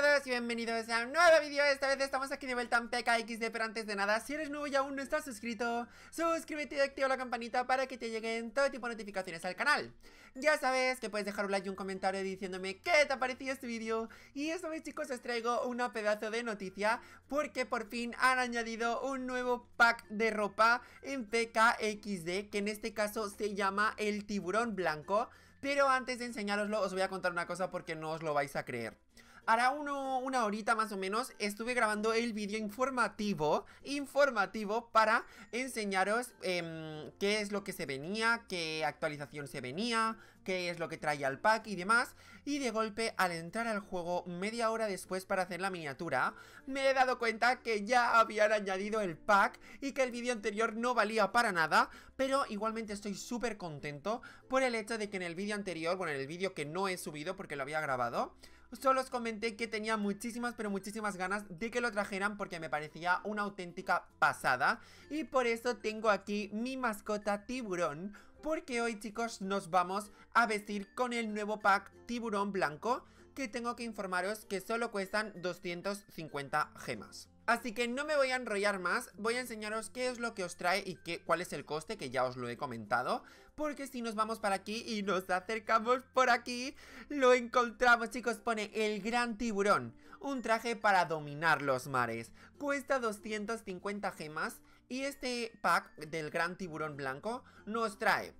todos y bienvenidos a un nuevo vídeo Esta vez estamos aquí de vuelta en PKXD Pero antes de nada, si eres nuevo y aún no estás suscrito Suscríbete y activa la campanita Para que te lleguen todo tipo de notificaciones al canal Ya sabes que puedes dejar un like y un comentario Diciéndome qué te ha parecido este vídeo Y esta vez chicos os traigo una pedazo de noticia Porque por fin han añadido un nuevo pack de ropa En PKXD Que en este caso se llama el tiburón blanco pero antes de enseñároslo os voy a contar una cosa porque no os lo vais a creer hará una horita más o menos estuve grabando el vídeo informativo, informativo para enseñaros em, qué es lo que se venía, qué actualización se venía, qué es lo que traía el pack y demás. Y de golpe al entrar al juego media hora después para hacer la miniatura, me he dado cuenta que ya habían añadido el pack y que el vídeo anterior no valía para nada, pero igualmente estoy súper contento por el hecho de que en el vídeo anterior, bueno, en el vídeo que no he subido porque lo había grabado, solo os comenté que tenía muchísimas, pero muchísimas ganas de que lo trajeran porque me parecía una auténtica pasada. Y por eso tengo aquí mi mascota tiburón, porque hoy chicos nos vamos a vestir con el nuevo pack tiburón blanco que tengo que informaros que solo cuestan 250 gemas. Así que no me voy a enrollar más, voy a enseñaros qué es lo que os trae y qué, cuál es el coste, que ya os lo he comentado. Porque si nos vamos para aquí y nos acercamos por aquí, lo encontramos chicos, pone el gran tiburón. Un traje para dominar los mares. Cuesta 250 gemas y este pack del gran tiburón blanco nos trae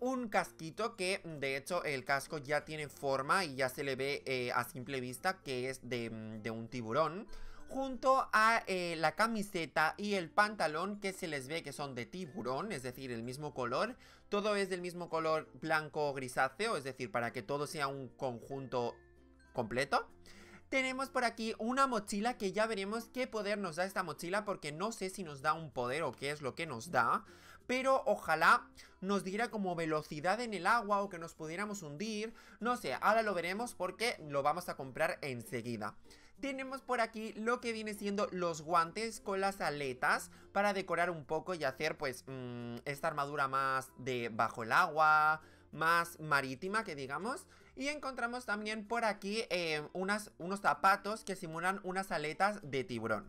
un casquito que de hecho el casco ya tiene forma y ya se le ve eh, a simple vista que es de un tiburón junto a eh, la camiseta y el pantalón que se les ve que son de tiburón, es decir, el mismo color. Todo es del mismo color blanco grisáceo, es decir, para que todo sea un conjunto completo. Tenemos por aquí una mochila que ya veremos qué poder nos da esta mochila porque no sé si nos da un poder o qué es lo que nos da, pero ojalá nos diera como velocidad en el agua o que nos pudiéramos hundir, no sé, ahora lo veremos porque lo vamos a comprar enseguida tenemos por aquí lo que viene siendo los guantes con las aletas para decorar un poco y hacer pues mm, esta armadura más de bajo el agua, más marítima que digamos y encontramos también por aquí eh, unos zapatos que simulan unas aletas de tiburón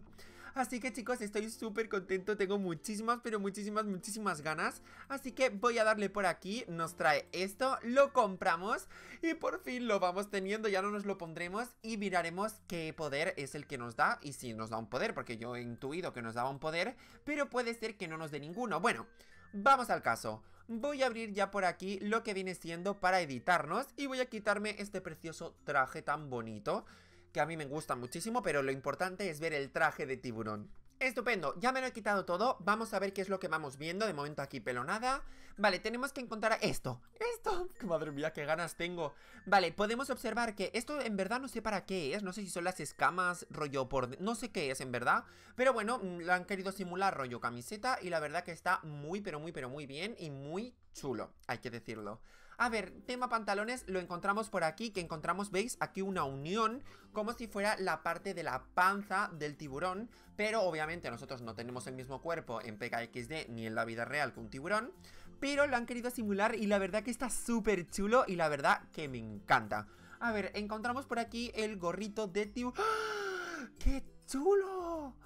Así que chicos, estoy súper contento, tengo muchísimas, pero muchísimas, muchísimas ganas Así que voy a darle por aquí, nos trae esto, lo compramos Y por fin lo vamos teniendo, ya no nos lo pondremos Y miraremos qué poder es el que nos da Y si nos da un poder, porque yo he intuido que nos daba un poder Pero puede ser que no nos dé ninguno Bueno, Vamos al caso, voy a abrir ya por aquí lo que viene siendo para editarnos y voy a quitarme este precioso traje tan bonito que a mí me gusta muchísimo, pero lo importante es ver el traje de tiburón. Estupendo, ya me lo he quitado todo, vamos a ver qué es lo que vamos viendo, de momento aquí pelonada Vale, tenemos que encontrar esto, esto, madre mía, qué ganas tengo Vale, podemos observar que esto en verdad no sé para qué es, no sé si son las escamas, rollo por... no sé qué es en verdad Pero bueno, mm, lo han querido simular rollo camiseta y la verdad que está muy pero muy pero muy bien y muy chulo, hay que decirlo a ver, tema pantalones lo encontramos por aquí, que encontramos, veis, aquí una unión, como si fuera la parte de la panza del tiburón, pero obviamente nosotros no tenemos el mismo cuerpo en PKXD ni en la vida real que un tiburón, pero lo han querido simular y la verdad que está súper chulo y la verdad que me encanta. A ver, encontramos por aquí el gorrito de tiburón. ¡Ah! ¡Qué chulo!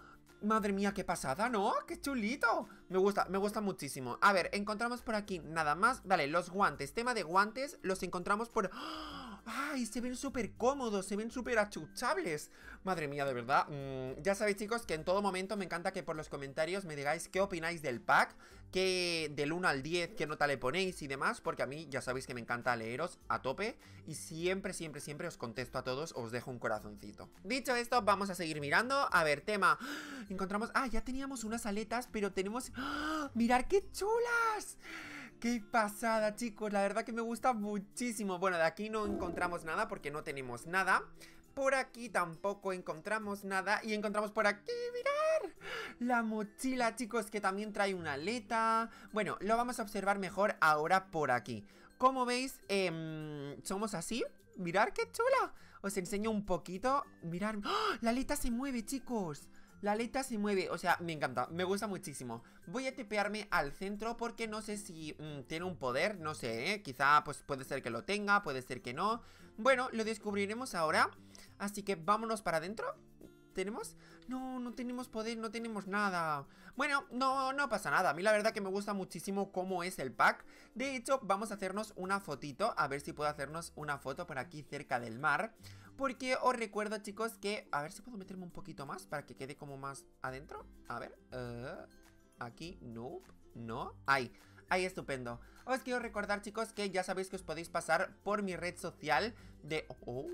Madre mía, qué pasada, ¿no? ¡Qué chulito! Me gusta, me gusta muchísimo A ver, encontramos por aquí nada más Vale, los guantes, tema de guantes Los encontramos por... ¡ah! ¡Ay! Se ven súper cómodos, se ven súper achuchables. Madre mía, de verdad. Mm, ya sabéis, chicos, que en todo momento me encanta que por los comentarios me digáis qué opináis del pack, que del 1 al 10, qué nota le ponéis y demás, porque a mí ya sabéis que me encanta leeros a tope y siempre, siempre, siempre os contesto a todos, os dejo un corazoncito. Dicho esto, vamos a seguir mirando. A ver, tema. Encontramos... Ah, ya teníamos unas aletas, pero tenemos... ¡ah! ¡Mirar qué chulas! ¡Qué pasada, chicos! La verdad que me gusta muchísimo. Bueno, de aquí no encontramos nada porque no tenemos nada. Por aquí tampoco encontramos nada. Y encontramos por aquí, mirar La mochila, chicos, que también trae una aleta. Bueno, lo vamos a observar mejor ahora por aquí. Como veis, em, somos así. Mirar qué chula. Os enseño un poquito. Mirar ¡ah! La aleta se mueve, chicos. La aleta se mueve, o sea, me encanta, me gusta muchísimo Voy a tipearme al centro porque no sé si mm, tiene un poder, no sé, ¿eh? quizá pues puede ser que lo tenga, puede ser que no Bueno, lo descubriremos ahora, así que vámonos para adentro ¿Tenemos? No, no tenemos poder, no tenemos nada Bueno, no, no pasa nada A mí la verdad que me gusta muchísimo cómo es el pack De hecho, vamos a hacernos una fotito A ver si puedo hacernos una foto por aquí cerca del mar porque os recuerdo, chicos, que... A ver si puedo meterme un poquito más para que quede como más adentro. A ver. Eh, aquí, no, no. Ahí. Ahí estupendo. Os quiero recordar, chicos, que ya sabéis que os podéis pasar por mi red social de... Oh,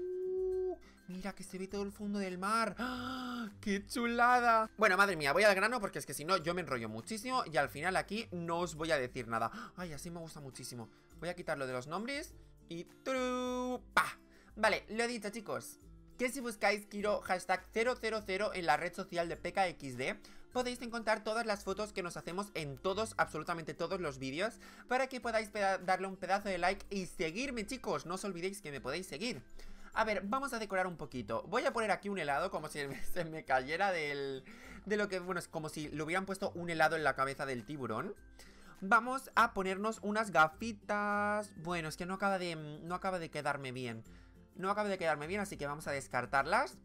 Mira que se ve todo el fondo del mar ¡Ah! ¡Qué chulada! Bueno, madre mía, voy al grano porque es que si no yo me enrollo muchísimo Y al final aquí no os voy a decir nada Ay, así me gusta muchísimo Voy a quitarlo de los nombres Y... ¡Pah! Vale, lo he dicho chicos que si buscáis Kiro hashtag 000 en la red social de PKXD podéis encontrar todas las fotos que nos hacemos en todos, absolutamente todos los vídeos para que podáis darle un pedazo de like y seguirme chicos, no os olvidéis que me podéis seguir a ver, vamos a decorar un poquito Voy a poner aquí un helado como si se me cayera del... De lo que, bueno, es como si le hubieran puesto un helado en la cabeza del tiburón Vamos a ponernos unas gafitas Bueno, es que no acaba de... No acaba de quedarme bien no acabo de quedarme bien, así que vamos a descartarlas.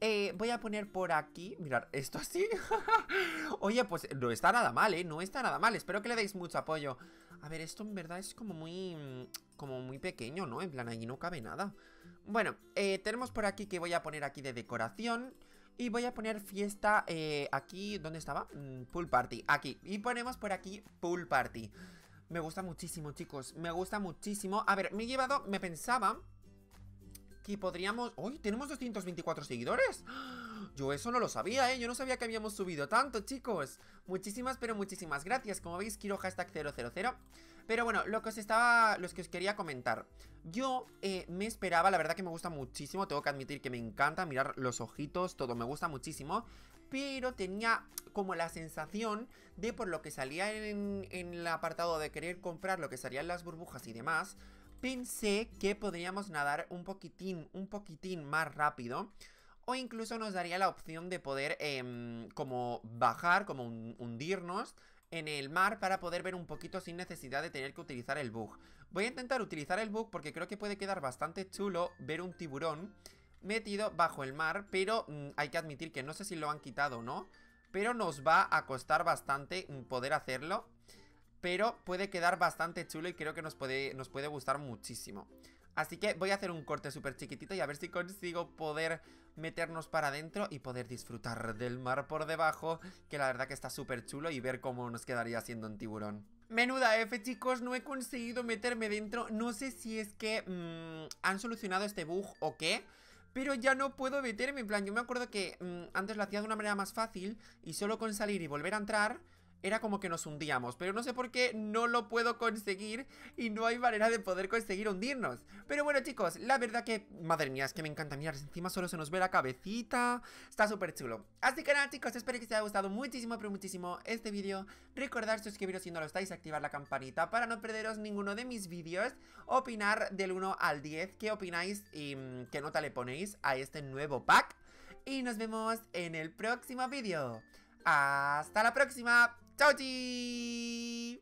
Eh, voy a poner por aquí, mirar, esto así Oye, pues no está nada mal, ¿eh? No está nada mal, espero que le deis mucho apoyo A ver, esto en verdad es como muy... Mm, como muy pequeño, ¿no? En plan, ahí no cabe nada Bueno, eh, tenemos por aquí que voy a poner aquí de decoración Y voy a poner fiesta eh, aquí... ¿Dónde estaba? Mm, pool party, aquí Y ponemos por aquí pool party Me gusta muchísimo, chicos Me gusta muchísimo A ver, me he llevado... Me pensaba que podríamos... ¡Uy! ¡Tenemos 224 seguidores! Yo eso no lo sabía, ¿eh? Yo no sabía que habíamos subido tanto, chicos Muchísimas, pero muchísimas gracias Como veis, quiero hashtag 000 Pero bueno, lo que os estaba... Los que os quería comentar Yo eh, me esperaba, la verdad que me gusta muchísimo Tengo que admitir que me encanta mirar los ojitos Todo me gusta muchísimo pero tenía como la sensación de por lo que salía en, en, el apartado de querer comprar lo que salían las burbujas y demás, pensé que podríamos nadar un poquitín, un poquitín más rápido. O incluso nos daría la opción de poder em, como bajar, como hundirnos en el mar para poder ver un poquito sin necesidad de tener que utilizar el bug. Voy a intentar utilizar el bug porque creo que puede quedar bastante chulo ver un tiburón metido bajo el mar, pero mm, hay que admitir que no sé si lo han quitado o no, pero nos va a costar bastante mm, poder hacerlo pero puede quedar bastante chulo y creo que nos puede, nos puede gustar muchísimo. Así que voy a hacer un corte súper chiquitito y a ver si consigo poder meternos para adentro y poder disfrutar del mar por debajo, que la verdad que está súper chulo y ver cómo nos quedaría siendo un tiburón. Menuda F, chicos, no he conseguido meterme dentro. No sé si es que mm, han solucionado este bug o qué. Pero ya no puedo meterme, en plan, yo me acuerdo que mm, antes lo hacía de una manera más fácil y solo con salir y volver a entrar era como que nos hundíamos, pero no sé por qué no lo puedo conseguir y no hay manera de poder conseguir hundirnos. Pero bueno chicos, la verdad que, madre mía, es que me encanta mirar, encima solo se nos ve la cabecita, está súper chulo. Así que nada chicos, espero que os haya gustado muchísimo, pero muchísimo este vídeo. Recordad suscribiros si no lo estáis, activar la campanita para no perderos ninguno de mis vídeos, opinar del 1 al 10, qué opináis y mm, qué nota le ponéis a este nuevo pack. Y nos vemos en el próximo vídeo. ¡Hasta la próxima! เจ